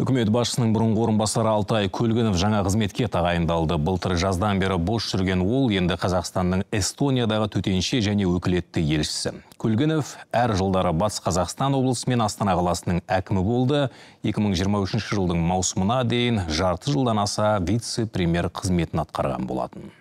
Үкімет басшысының бұрынғы орынбасары Алтай Көлгінов жаңа қызметке тағайындалды. Былтыр жаздан бері бос жүрген ол енді Қазақстанның Эстониядағы төтенше және өкілетті елшісі. Көлгінов әр жылдары Батыс Қазақстан облысы мен Астана қаласының әкімі болды. 2023 жылдың маусымына дейін жарты жылдан аса вице-премьер қызметін атқарған болатын.